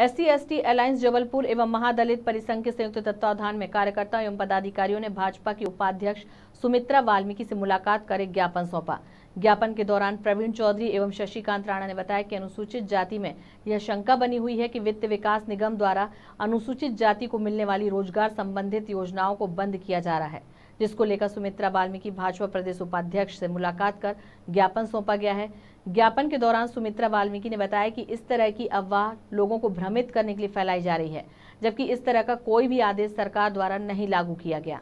S T alliance Jabalpur एवं महादलित परिसंघ के संयुक्त तत्वावधान में कार्यकर्ता एवं पदाधिकारियों ने भाजपा की उपाध्यक्ष सुमित्रा वाल्मीकि से मुलाकात कर एक ज्ञापन सौंपा ज्ञापन के दौरान प्रवीण चौधरी एवं शशिकांत राणा ने बताया कि अनुसूचित जाति में यह शंका बनी हुई है कि वित्त विकास निगम द्वारा अनुसूचित जाति को मिलने वाली रोजगार संबंधित योजनाओं को बंद किया जा रहा है जिसको लेकर सुमित्रा वाल्मीकि भाजपा प्रदेश उपाध्यक्ष से मुलाकात कर ज्ञापन सौंपा गया है ज्ञापन के दौरान सुमित्रा वाल्मीकि ने बताया कि इस तरह की अफवाह लोगों को भ्रमित करने के लिए फैलाई जा रही है जबकि इस तरह का कोई भी आदेश सरकार द्वारा नहीं लागू किया गया